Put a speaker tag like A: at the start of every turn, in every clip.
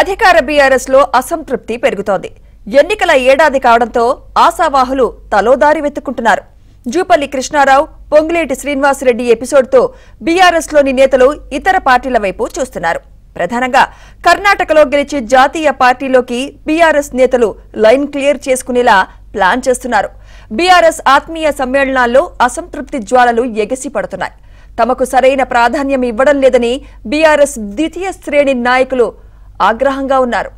A: అధికార బీఆర్ఎస్ లో అసంతృప్తి పెరుగుతోంది ఎన్నికల ఏడాది కావడంతో ఆశావాహులు తలోదారి వెతుక్కుంటున్నారు జూపల్లి కృష్ణారావు పొంగులేటి శ్రీనివాసరెడ్డి ఎపిసోడ్తో బీఆర్ఎస్లోని నేతలు ఇతర పార్టీల వైపు చూస్తున్నారు ప్రధానంగా కర్ణాటకలో గెలిచే జాతీయ పార్టీలోకి బీఆర్ఎస్ నేతలు లైన్ క్లియర్ చేసుకునేలా ప్లాన్ చేస్తున్నారు బీఆర్ఎస్ ఆత్మీయ సమ్మేళనాల్లో అసంతృప్తి జ్వాలలు ఎగిసి పడుతున్నాయి తమకు సరైన ప్రాధాన్యం ఇవ్వడం లేదని బీఆర్ఎస్ ద్వితీయ శ్రేణి నాయకులు ఆగ్రహంగా ఉన్నారు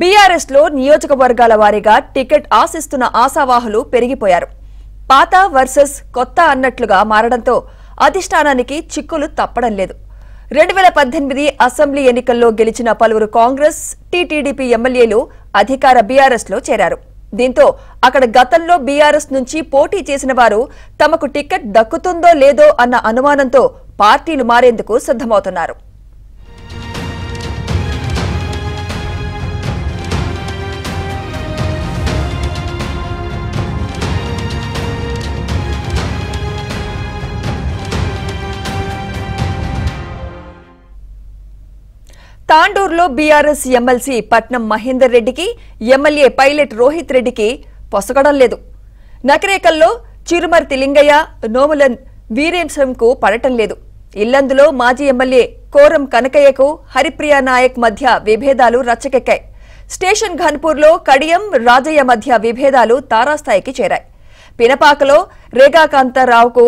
A: బీఆర్ఎస్ లో నియోజకవర్గాల వారీగా టికెట్ ఆశిస్తున్న ఆశావాహులు పెరిగిపోయారు పాత వర్సెస్ కొత్త అన్నట్లుగా మారడంతో అధిష్టానానికి చిక్కులు తప్పడం లేదు రెండు వేల పద్దెనిమిది అసెంబ్లీ ఎన్నికల్లో గెలిచిన పలువురు కాంగ్రెస్ టీటీడీపీ ఎమ్మెల్యేలు అధికార బీఆర్ఎస్ లో చేరారు దీంతో అక్కడ గతంలో బీఆర్ఎస్ నుంచి పోటీ చేసిన వారు తమకు టికెట్ దక్కుతుందో లేదో అన్న అనుమానంతో పార్టీలు మారేందుకు సిద్ధమవుతున్నారు తాండూరులో బీఆర్ఎస్ ఎమ్మెల్సీ పట్నం మహేందర్ రెడ్డికి ఎమ్మెల్యే పైలట్ రోహిత్ రెడ్డికి పొసగడం లేదు నకరేకల్లో చిరుమర్తి లింగయ్య నోములన్ వీరేంశంకు పడటం లేదు ఇల్లందులో మాజీ ఎమ్మెల్యే కోరం కనకయ్యకు హరిప్రియ నాయక్ మధ్య విభేదాలు రచ్చకెక్కాయి స్టేషన్ ఘన్పూర్లో కడియం రాజయ్య మధ్య విభేదాలు తారాస్థాయికి చేరాయి పినపాకలో రేగాకాంతారావుకు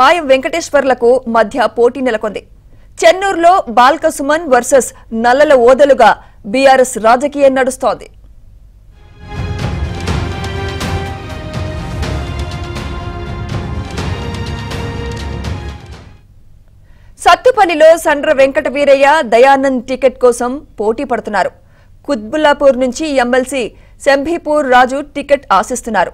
A: పాయం వెంకటేశ్వర్లకు మధ్య పోటీ నెలకొంది చెన్నూరులో బాల్క సుమన్ వర్సెస్ నల్లల ఓదలుగా బీఆర్ఎస్ రాజకీయం నడుస్తోంది సత్తుపల్లిలో సండ్ర వెంకట వీరయ్య దయానంద్ టికెట్ కోసం పోటీ పడుతున్నారు కుత్బుల్లాపూర్ నుంచి ఎమ్మెల్సీ శంభీపూర్ రాజు టికెట్ ఆశిస్తున్నారు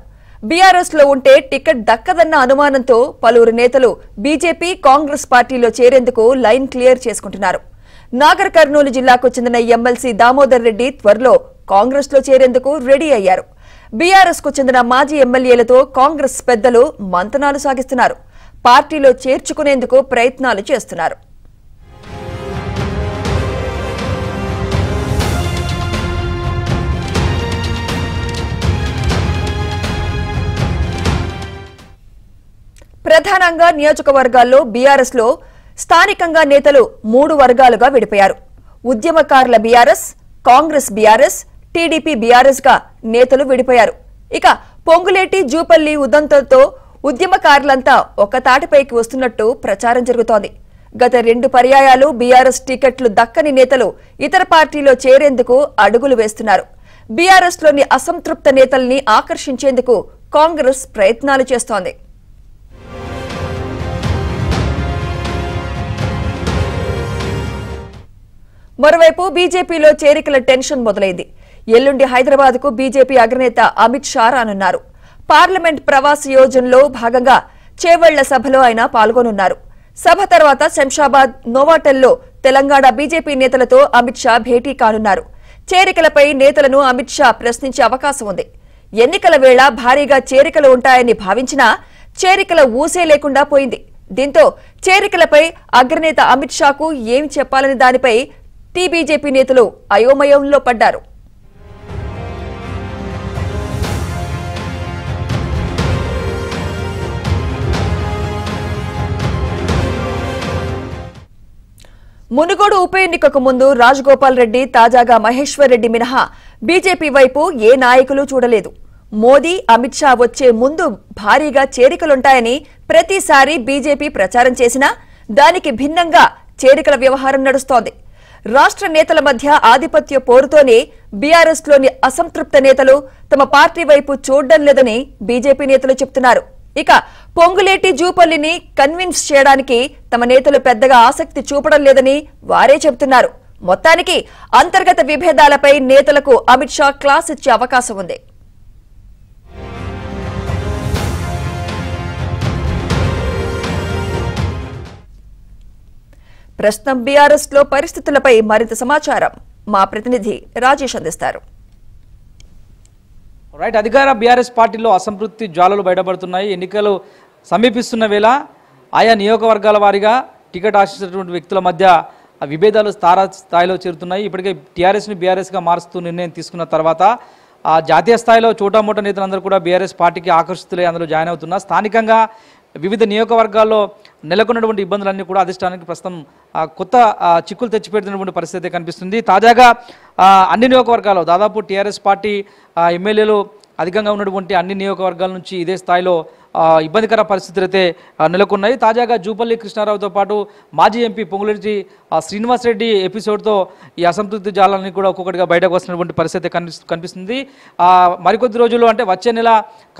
A: బీఆర్ఎస్ లో ఉంటే టికెట్ దక్కదన్న అనుమానంతో పలువురు నేతలు బీజేపీ కాంగ్రెస్ పార్టీలో చేరేందుకు లైన్ క్లియర్ చేసుకుంటున్నారు నాగర్ కర్నూలు జిల్లాకు చెందిన ఎమ్మెల్సీ దామోదర్ రెడ్డి త్వరలో కాంగ్రెస్ లో చేరేందుకు రెడీ అయ్యారు బీఆర్ఎస్ కు చెందిన మాజీ ఎమ్మెల్యేలతో కాంగ్రెస్ పెద్దలు మంతనాలు సాగిస్తున్నారు పార్టీలో చేర్చుకునేందుకు ప్రయత్నాలు చేస్తున్నారు ప్రధానంగా నియోజకవర్గాల్లో బీఆర్ఎస్ లో స్థానికంగా నేతలు మూడు వర్గాలుగా విడిపోయారు ఉద్యమకారుల BRS Congress BRS TDP BRS గా నేతలు విడిపోయారు ఇక పొంగులేటి జూపల్లి ఉదంతంతో ఉద్యమకారులంతా తాటిపైకి వస్తున్నట్టు ప్రచారం జరుగుతోంది గత రెండు పర్యాయాలు బీఆర్ఎస్ టికెట్లు దక్కని నేతలు ఇతర పార్టీలో చేరేందుకు అడుగులు వేస్తున్నారు బీఆర్ఎస్లోని అసంతృప్త నేతల్ని ఆకర్షించేందుకు కాంగ్రెస్ ప్రయత్నాలు చేస్తోంది మరోవైపు బీజేపీలో చేరికల టెన్షన్ మొదలైంది ఎల్లుండి హైదరాబాద్ కు బీజేపీ అగ్రనేత అమిత్ షా రానున్నారు పార్లమెంట్ ప్రవాస యోజనలో భాగంగా చేవళ్ల సభలో ఆయన పాల్గొనున్నారు సభ తర్వాత శంషాబాద్ నోవాటెల్లో తెలంగాణ బీజేపీ నేతలతో అమిత్ షా భేటీ కానున్నారు చేరికలపై నేతలను అమిత్ షా ప్రశ్నించే అవకాశం ఉంది ఎన్నికల వేళ భారీగా చేరికలు ఉంటాయని భావించినా చేరికల ఊసే లేకుండా పోయింది దీంతో చేరికలపై అగ్రనేత అమిత్ షాకు ఏమి చెప్పాలని దానిపై టీ బీజేపీ నేతలు అయోమయంలో పడ్డారు మునుగోడు ఉప ఎన్నికకు ముందు రాజగోపాల్ రెడ్డి తాజాగా మహేశ్వర్ రెడ్డి మినహా బీజేపీ వైపు ఏ నాయకులు చూడలేదు మోదీ అమిత్ షా వచ్చే ముందు భారీగా చేరికలుంటాయని ప్రతిసారి బీజేపీ ప్రచారం చేసినా దానికి భిన్నంగా చేరికల వ్యవహారం నడుస్తోంది రాష్ట్ర నేతల మధ్య ఆధిపత్య పోరుతోనే బీఆర్ఎస్లోని అసంతృప్త నేతలు తమ పార్టీ వైపు చూడడం లేదని బీజేపీ నేతలు చెబుతున్నారు ఇక పొంగులేటి జూపల్లిని కన్విన్స్ చేయడానికి తమ నేతలు పెద్దగా ఆసక్తి చూపడం లేదని వారే చెబుతున్నారు మొత్తానికి అంతర్గత విభేదాలపై నేతలకు అమిత్ షా క్లాస్ ఇచ్చే అవకాశం ఉంది ప్రస్తుతం బీఆర్ఎస్ లో పరిస్థితులపై మరింత సమాచారం మా ప్రతినిధి రాజేష్ అందిస్తారు
B: రైట్ అధికార బీఆర్ఎస్ పార్టీలో అసంతృప్తి జ్వాలలు బయటపడుతున్నాయి ఎన్నికలు సమీపిస్తున్న వేళ ఆయా నియోజకవర్గాల వారీగా టికెట్ ఆశించినటువంటి వ్యక్తుల మధ్య విభేదాలు స్థారా స్థాయిలో చేరుతున్నాయి ఇప్పటికే టీఆర్ఎస్ని బీఆర్ఎస్గా మారుస్తూ నిర్ణయం తీసుకున్న తర్వాత ఆ జాతీయ స్థాయిలో చోటామోటా నేతలందరూ కూడా బీఆర్ఎస్ పార్టీకి ఆకర్షితులై అందులో జాయిన్ అవుతున్నారు స్థానికంగా వివిధ నియోజకవర్గాల్లో నెలకొన్నటువంటి ఇబ్బందులన్నీ కూడా అధిష్టానానికి ప్రస్తుతం కొత్త చిక్కులు తెచ్చిపెడుతున్నటువంటి పరిస్థితి కనిపిస్తుంది తాజాగా అన్ని నియోజకవర్గాల్లో దాదాపు టీఆర్ఎస్ పార్టీ ఎమ్మెల్యేలు అధికంగా ఉన్నటువంటి అన్ని నియోజకవర్గాల నుంచి ఇదే స్థాయిలో ఇబ్బందికర పరిస్థితులు అయితే నెలకొన్నాయి తాజాగా జూపల్లి కృష్ణారావుతో పాటు మాజీ ఎంపీ పొంగులేటి శ్రీనివాసరెడ్డి ఎపిసోడ్తో ఈ అసంతృప్తి జాలాన్ని కూడా ఒక్కొక్కటిగా బయటకు వస్తున్నటువంటి పరిస్థితి కనిపిస్తుంది మరికొద్ది రోజుల్లో అంటే వచ్చే నెల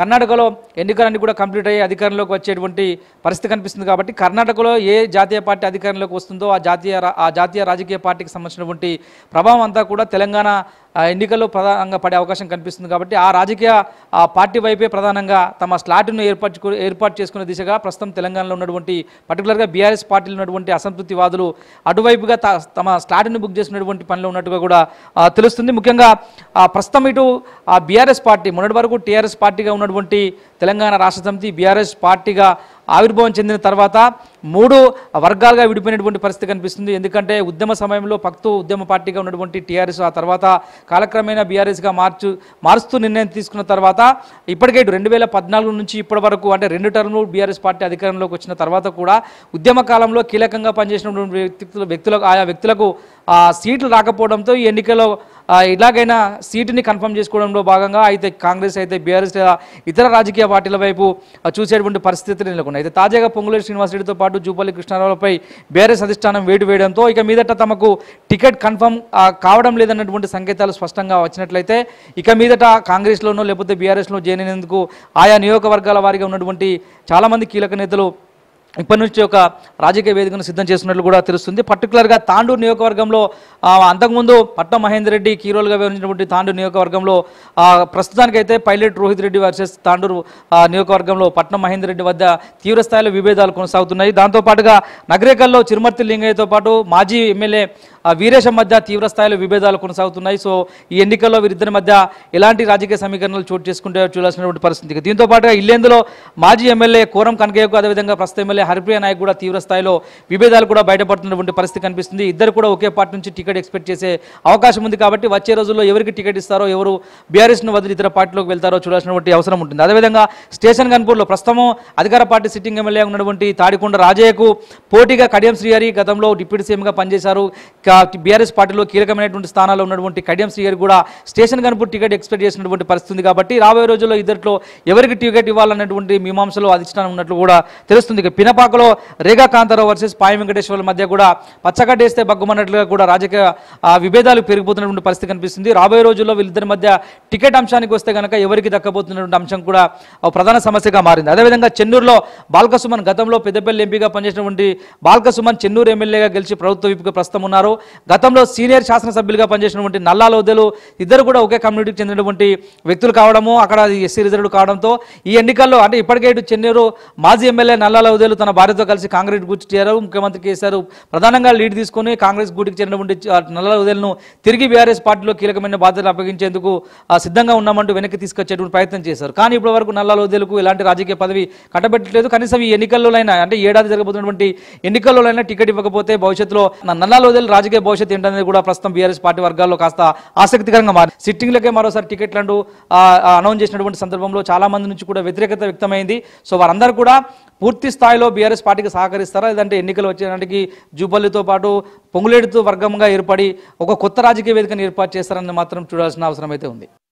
B: కర్ణాటకలో ఎన్నికలన్నీ కూడా కంప్లీట్ అయ్యి అధికారంలోకి వచ్చేటువంటి పరిస్థితి కనిపిస్తుంది కాబట్టి కర్ణాటకలో ఏ జాతీయ పార్టీ అధికారంలోకి వస్తుందో ఆ జాతీయ ఆ జాతీయ రాజకీయ పార్టీకి సంబంధించినటువంటి ప్రభావం అంతా కూడా తెలంగాణ ఎన్నికల్లో ప్రధానంగా పడే అవకాశం కనిపిస్తుంది కాబట్టి ఆ రాజకీయ పార్టీ వైపే ప్రధానంగా తమ స్లాట్ను ఏర్పడు ఏర్పాటు ఏర్పాటు చేసుకున్న దిశగా ప్రస్తుతం తెలంగాణలో ఉన్నటువంటి పర్టికులర్గా బీఆర్ఎస్ పార్టీలో ఉన్నటువంటి అసంతృప్తివాదులు అటువైపుగా తమ స్టాటిని బుక్ చేసుకున్నటువంటి పనిలో ఉన్నట్టుగా కూడా తెలుస్తుంది ముఖ్యంగా ప్రస్తుతం ఇటు ఆ బీఆర్ఎస్ పార్టీ మొన్నటి వరకు టీఆర్ఎస్ పార్టీగా ఉన్నటువంటి తెలంగాణ రాష్ట్ర సమితి బీఆర్ఎస్ పార్టీగా ఆవిర్భావం చెందిన తర్వాత మూడు వర్గాలుగా విడిపోయినటువంటి పరిస్థితి కనిపిస్తుంది ఎందుకంటే ఉద్యమ సమయంలో పక్తు ఉద్యమ పార్టీగా ఉన్నటువంటి టీఆర్ఎస్ ఆ తర్వాత కాలక్రమేణా బీఆర్ఎస్గా మార్చు మారుస్తూ నిర్ణయం తీసుకున్న తర్వాత ఇప్పటికే రెండు వేల పద్నాలుగు నుంచి ఇప్పటి వరకు అంటే రెండు టర్ములు బీఆర్ఎస్ పార్టీ అధికారంలోకి వచ్చిన తర్వాత కూడా ఉద్యమ కాలంలో కీలకంగా పనిచేసినటువంటి వ్యక్తులు వ్యక్తులకు ఆయా వ్యక్తులకు సీట్లు రాకపోవడంతో ఈ ఎన్నికల్లో ఇలాగైనా సీటుని కన్ఫర్మ్ చేసుకోవడంలో భాగంగా అయితే కాంగ్రెస్ అయితే బీఆర్ఎస్ లేదా ఇతర రాజకీయ పార్టీల వైపు చూసేటువంటి పరిస్థితులు నెలకొన్నాయి అయితే తాజాగా పొంగులేరు శ్రీనివాసరెడ్డితో పాటు జూపల్లి కృష్ణారావులపై బీఆర్ఎస్ అధిష్టానం వేటు వేయడంతో ఇక మీదట తమకు టికెట్ కన్ఫర్మ్ కావడం లేదన్నటువంటి సంకేతాలు స్పష్టంగా వచ్చినట్లయితే ఇక మీదట కాంగ్రెస్లోనో లేకపోతే బీఆర్ఎస్లో చేరినందుకు ఆయా నియోజకవర్గాల వారిగా ఉన్నటువంటి చాలామంది కీలక నేతలు ఇప్పటి నుంచి ఒక రాజకీయ వేదికను సిద్ధం చేస్తున్నట్లు కూడా తెలుస్తుంది పర్టికులర్గా తాండూరు నియోజకవర్గంలో అంతకుముందు పట్నం మహేందర్ రెడ్డి కీరోలుగా వివరించినటువంటి తాండూరు నియోజకవర్గంలో ప్రస్తుతానికైతే పైలట్ రోహిత్ రెడ్డి వర్సెస్ తాండూరు నియోజకవర్గంలో పట్నం మహేందర్ రెడ్డి వద్ద తీవ్రస్థాయిలో విభేదాలు కొనసాగుతున్నాయి దాంతోపాటుగా నగరికల్లో చిరుమర్తి లింగయ్యతో పాటు మాజీ ఎమ్మెల్యే వీరేశం మధ్య తీవ్రస్థాయిలో విభేదాలు కొనసాగుతున్నాయి సో ఈ ఎన్నికల్లో వీరిద్దరి మధ్య ఎలాంటి రాజకీయ సమీకరణలు చోటు చేసుకుంటే చూడాల్సినటువంటి పరిస్థితి దీంతో పాటుగా ఇల్లేందులో మాజీ ఎమ్మెల్యే కోరం కనకయ్యకు అదేవిధంగా ప్రస్తుత ఎమ్మెల్యే హరిప్రియ నాయక్ కూడా తీవ్ర స్థాయిలో విభేదాలు కూడా బయటపడుతున్నటువంటి పరిస్థితి కనిపిస్తుంది ఇద్దరు కూడా ఒకే పార్టీ నుంచి టికెట్ ఎక్స్పెక్ట్ చేసే అవకాశం ఉంది కాబట్టి వచ్చే రోజుల్లో ఎవరికి టికెట్ ఇస్తారో ఎవరు బీఆర్ఎస్ను వదిలి ఇతర పార్టీలోకి వెళ్తారో చూడాల్సినటువంటి అవసరం ఉంటుంది అదేవిధంగా స్టేషన్ కన్పూర్లో ప్రస్తుతం అధికార పార్టీ సిట్టింగ్ ఎమ్మెల్యే ఉన్నటువంటి తాడికొండ రాజయ్యకు పోటీగా కడియం శ్రీహరి గతంలో డిప్యూటీ సీఎంగా పనిచేశారు బీఆర్ఎస్ పార్టీలో కీలకమైనటువంటి స్థానాల్లో ఉన్నటువంటి కడియం శ్రీహరి కూడా స్టేషన్ కన్పూర్ టికెట్ ఎక్స్పెక్ట్ చేసినటువంటి పరిస్థితి ఉంది కాబట్టి రాబోయే రోజుల్లో ఇద్దరిలో ఎవరికి టికెట్ ఇవ్వాలన్నటువంటి మీమాంసలో అధిష్టానం ఉన్నట్లు కూడా తెలుస్తుంది మినపాకలో రేగా కాంతారావు వర్సెస్ పాయ వెంకటేశ్వర్ల మధ్య కూడా పచ్చగడ్డ వేస్తే బగ్గుమన్నట్లుగా కూడా రాజకీయ విభేదాలు పెరిగిపోతున్నటువంటి పరిస్థితి కనిపిస్తుంది రాబోయే రోజుల్లో వీళ్ళిద్దరి మధ్య టికెట్ అంశానికి వస్తే కనుక ఎవరికి దక్కబోతున్నటువంటి అంశం కూడా ప్రధాన సమస్యగా మారింది అదేవిధంగా చెన్నూరులో బాల్కసుమన్ గతంలో పెద్దపల్లి ఎంపీగా పనిచేసినటువంటి బాల్కసుమన్ చెన్నూరు ఎమ్మెల్యేగా గెలిచి ప్రభుత్వ విప్పుగా ప్రస్తుతం ఉన్నారు గతంలో సీనియర్ శాసనసభ్యులుగా పనిచేసినటువంటి నల్లా వద్దలు ఇద్దరు కూడా ఒకే కమ్యూనిటీకి చెందినటువంటి వ్యక్తులు కావడము అక్కడ ఎస్సీ రిజర్వుడు కావడంతో ఈ ఎన్నికల్లో అంటే ఇప్పటికే ఇటు చెన్నూరు మాజీ ఎమ్మెల్యే నల్లాల తన భార్యతో కలిసి కాంగ్రెస్ గుర్తు చేరారు ముఖ్యమంత్రి కేసీఆర్ ప్రధానంగా లీడ్ తీసుకుని కాంగ్రెస్ గూటికి చేరినటువంటి నల్ల ఉదయలను తిరిగి బీఆర్ఎస్ పార్టీలో కీలకమైన బాధ్యతలు అప్పగించేందుకు సిద్ధంగా ఉన్నామంటూ వెనక్కి తీసుకొచ్చేటువంటి ప్రయత్నం చేశారు కానీ ఇప్పటి వరకు నల్ల ఉదయలకు ఎలాంటి రాజకీయ పదవి కట్టబెట్టలేదు కనీసం ఈ ఎన్నికల్లోనైనా అంటే ఏడాది జరగబోతున్నటువంటి ఎన్నికల్లోనైనా టికెట్ ఇవ్వకపోతే భవిష్యత్తులో నల్ల ఉదయలు రాజకీయ భవిష్యత్తు ఏంటనేది కూడా ప్రస్తుతం బీఆర్ఎస్ పార్టీ వర్గాల్లో కాస్త ఆసక్తికరంగా మారి సిట్టింగ్లకే మరోసారి టికెట్లు అంటూ అనౌన్స్ చేసినటువంటి సందర్భంలో చాలా మంది నుంచి కూడా వ్యతిరేకత వ్యక్తమైంది సో వారందరూ కూడా పూర్తి స్థాయిలో ఎన్నికల్లో బీఆర్ఎస్ పార్టీకి సహకరిస్తారా లేదంటే ఎన్నికలు వచ్చేనాటికి జూపల్లితో పాటు పొంగులేటితో వర్గంగా ఏర్పడి ఒక కొత్త రాజకీయ వేదికను ఏర్పాటు చేస్తారని మాత్రం చూడాల్సిన అవసరం అయితే ఉంది